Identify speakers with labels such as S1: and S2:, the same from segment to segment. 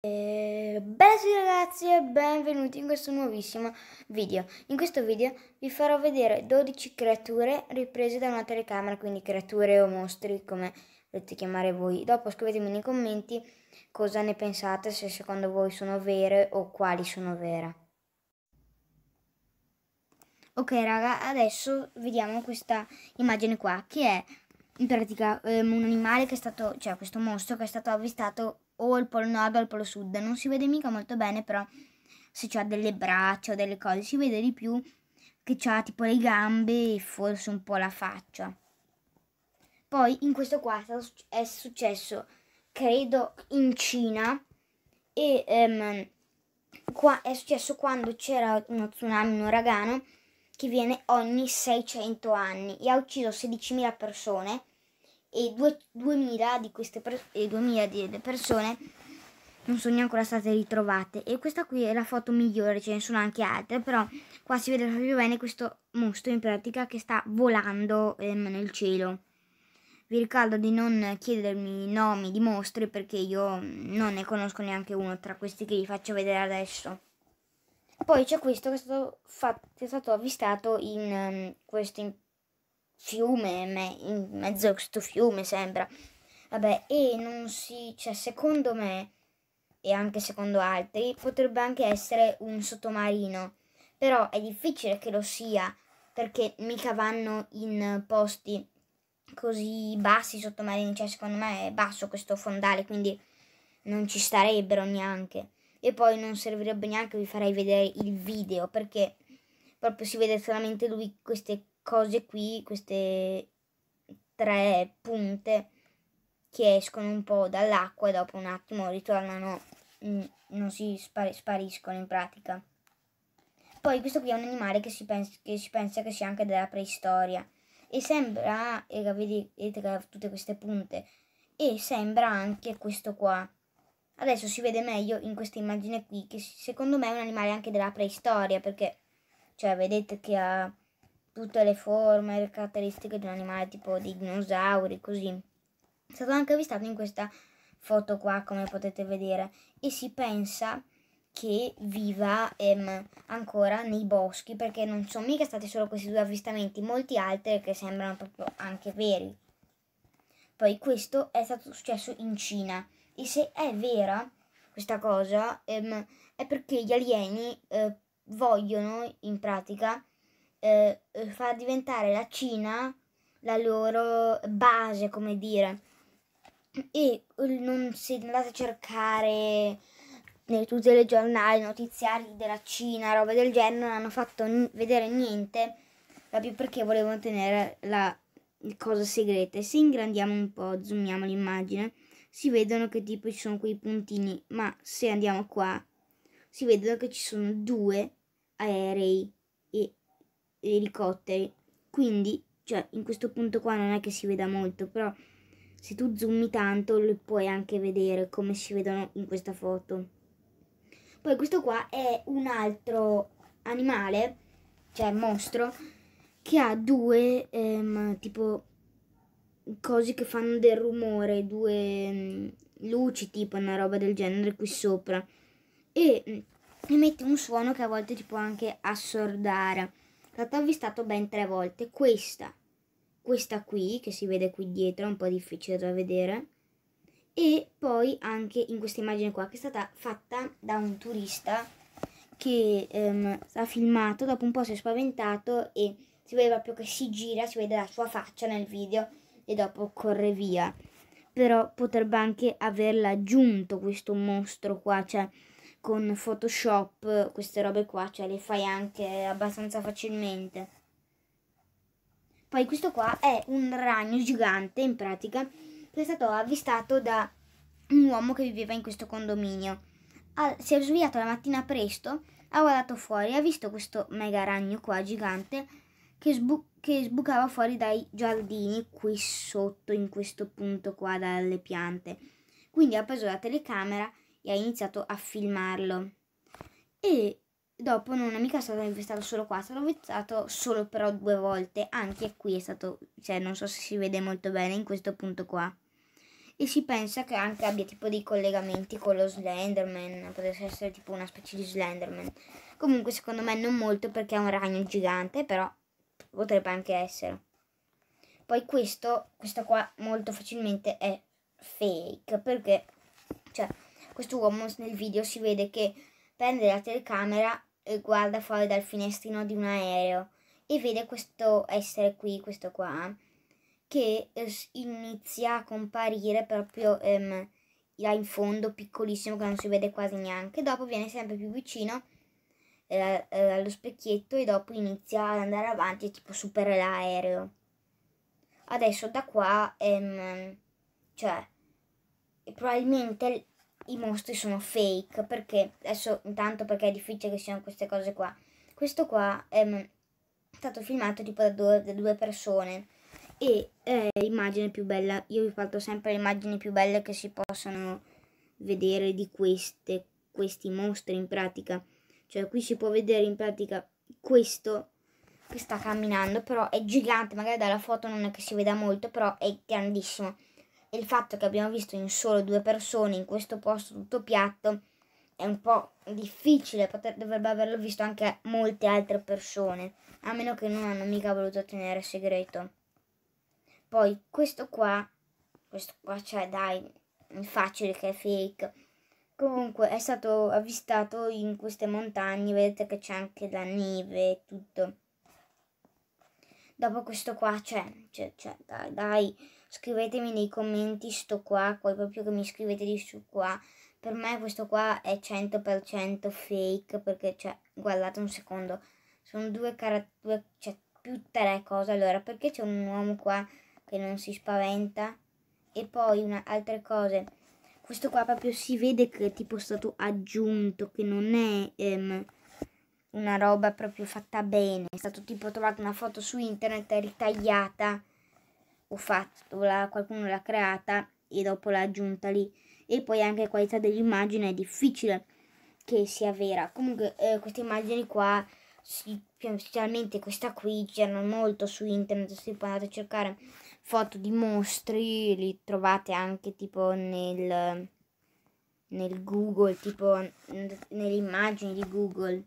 S1: E... Bella sì ragazzi e benvenuti in questo nuovissimo video In questo video vi farò vedere 12 creature riprese da una telecamera Quindi creature o mostri come volete chiamare voi Dopo scrivetemi nei commenti cosa ne pensate Se secondo voi sono vere o quali sono vere Ok raga adesso vediamo questa immagine qua Che è in pratica um, un animale che è stato, cioè questo mostro che è stato avvistato o il polo nord o il polo sud, non si vede mica molto bene però se ha delle braccia o delle cose, si vede di più che ha tipo le gambe e forse un po' la faccia. Poi in questo qua è successo, credo, in Cina e um, qua è successo quando c'era uno tsunami, un uragano che viene ogni 600 anni e ha ucciso 16.000 persone e 2000 di queste per- e 2000 delle persone non sono ancora state ritrovate e questa qui è la foto migliore, ce ne sono anche altre, però qua si vede proprio bene questo mostro in pratica che sta volando ehm, nel cielo. Vi ricordo di non chiedermi nomi di mostri perché io non ne conosco neanche uno tra questi che vi faccio vedere adesso. Poi c'è questo che è stato, fatto, è stato avvistato in um, questo in fiume, in mezzo a questo fiume sembra. Vabbè, e non si, cioè secondo me, e anche secondo altri, potrebbe anche essere un sottomarino. Però è difficile che lo sia, perché mica vanno in posti così bassi sottomarini, cioè secondo me è basso questo fondale, quindi non ci starebbero neanche. E poi non servirebbe neanche, vi farei vedere il video, perché proprio si vede solamente lui queste cose qui, queste tre punte che escono un po' dall'acqua e dopo un attimo ritornano, mm, non si spariscono in pratica. Poi questo qui è un animale che si, pens- che si pensa che sia anche della preistoria e sembra, e vedete, ha tutte queste punte, e sembra anche questo qua. Adesso si vede meglio in questa immagine qui che secondo me è un animale anche della preistoria perché, cioè vedete che ha tutte le forme e le caratteristiche di un animale tipo di dinosauri, così. È stato anche avvistato in questa foto qua, come potete vedere, e si pensa che viva ehm, ancora nei boschi, perché non sono mica stati solo questi due avvistamenti, molti altri che sembrano proprio anche veri. Poi questo è stato successo in Cina e se è vera questa cosa ehm, è perché gli alieni eh, vogliono in pratica eh, eh, fa diventare la Cina la loro base, come dire, e eh, non si andate a cercare nei tutti i giornali notiziari della Cina, roba del genere, non hanno fatto n- vedere niente, proprio perché volevano tenere la cosa segreta. E se ingrandiamo un po', zoomiamo l'immagine, si vedono che tipo ci sono quei puntini, ma se andiamo qua, si vedono che ci sono due aerei elicotteri. Quindi, cioè, in questo punto qua non è che si veda molto, però se tu zoomi tanto lo puoi anche vedere come si vedono in questa foto. Poi questo qua è un altro animale, cioè mostro, che ha due ehm, tipo cose che fanno del rumore, due mh, mm, luci tipo una roba del genere qui sopra e mm, emette un suono che a volte ti può anche assordare stato avvistato ben tre volte. Questa, questa qui, che si vede qui dietro, è un po' difficile da vedere, e poi anche in questa immagine qua, che è stata fatta da un turista che ehm, ha filmato, dopo un po' si è spaventato e si vede proprio che si gira, si vede la sua faccia nel video e dopo corre via. Però potrebbe anche averla aggiunto questo mostro qua, cioè con Photoshop, queste robe qua, cioè le fai anche abbastanza facilmente. Poi questo qua è un ragno gigante, in pratica, che è stato avvistato da un uomo che viveva in questo condominio. Ah, si è svegliato la mattina presto, ha guardato fuori, ha visto questo mega ragno qua gigante che, sbu che sbucava fuori dai giardini qui sotto, in questo punto qua, dalle piante. Quindi ha preso la telecamera e ha iniziato a filmarlo. E dopo non è mica stato investato solo qua, è stato investato solo però due volte, anche qui è stato, cioè non so se si vede molto bene in questo punto qua. E si pensa che anche abbia tipo dei collegamenti con lo Slenderman, potesse essere tipo una specie di Slenderman. Comunque secondo me non molto perché è un ragno gigante, però potrebbe anche essere. Poi questo, questo qua molto facilmente è fake, perché, cioè, Quest'uomo nel video si vede che prende la telecamera e guarda fuori dal finestrino di un aereo e vede questo essere qui, questo qua, che eh, inizia a comparire proprio ehm, là in fondo, piccolissimo, che non si vede quasi neanche. Dopo viene sempre più vicino eh, eh allo specchietto e dopo inizia ad andare avanti tipo supera l'aereo. Adesso da qua, ehm, cioè, probabilmente i mostri sono fake, perché adesso intanto perché è difficile che siano queste cose qua. Questo qua è mm, stato filmato tipo da due, da due persone e è l'immagine più bella, io vi porto sempre le immagini più belle che si possono vedere di queste, questi mostri in pratica. Cioè qui si può vedere in pratica questo che sta camminando, però è gigante, magari dalla foto non è che si veda molto, però è grandissimo e il fatto che abbiamo visto in solo due persone in questo posto tutto piatto è un po' difficile, poter, dovrebbe averlo visto anche molte altre persone, a meno che non hanno mica voluto tenere segreto. Poi questo qua, questo qua cioè dai, è facile che è fake. Comunque è stato avvistato in queste montagne, vedete che c'è anche la neve e tutto. Dopo questo qua c'è, cioè, c'è, cioè, c'è, cioè, dai, dai scrivetemi nei commenti sto qua, poi proprio che mi scrivete di su qua. Per me questo qua è 100% fake perché, cioè, guardate un secondo, sono due caratteri, cioè più tre cose. Allora, perché c'è un uomo qua che non si spaventa? E poi una, altre cose. Questo qua proprio si vede che è tipo stato aggiunto, che non è... Ehm, una roba proprio fatta bene. È stato tipo trovato una foto su internet ritagliata o fatto, la, qualcuno l'ha creata e dopo l'ha aggiunta lì. E poi anche la qualità dell'immagine è difficile che sia vera. Comunque eh, queste immagini qua, specialmente questa qui, c'erano molto su internet, se andate a cercare foto di mostri, li trovate anche tipo nel, nel Google, tipo nelle immagini di Google.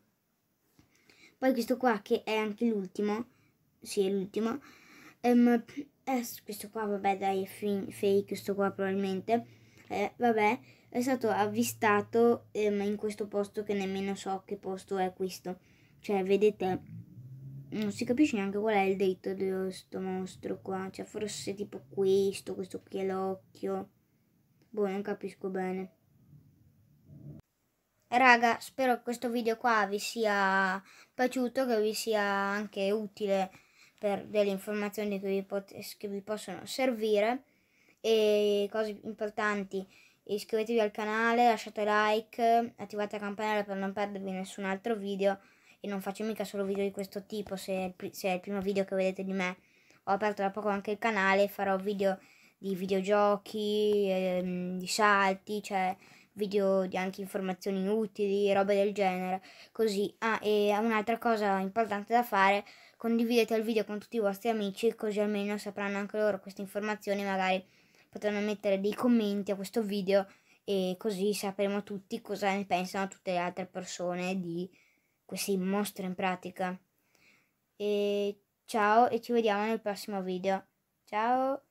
S1: Poi questo qua che è anche l'ultimo, sì è l'ultimo, Um, eh, questo qua, vabbè, dai, è fin- fake, questo qua probabilmente. Eh, vabbè, è stato avvistato um, in questo posto che nemmeno so che posto è questo. Cioè, vedete, non si capisce neanche qual è il dritto di questo mostro qua. Cioè, forse tipo questo, questo qui è l'occhio. Boh, non capisco bene. Raga, spero che questo video qua vi sia piaciuto, che vi sia anche utile per delle informazioni che vi, pot- che vi possono servire e cose importanti iscrivetevi al canale, lasciate like, attivate la campanella per non perdervi nessun altro video e non faccio mica solo video di questo tipo se è, pr- se è il primo video che vedete di me ho aperto da poco anche il canale farò video di videogiochi, ehm, di salti, cioè video di anche informazioni utili, robe del genere. Così, ah, e un'altra cosa importante da fare condividete il video con tutti i vostri amici così almeno sapranno anche loro queste informazioni, magari potranno mettere dei commenti a questo video e così sapremo tutti cosa ne pensano tutte le altre persone di questi mostri in pratica. E ciao e ci vediamo nel prossimo video. Ciao!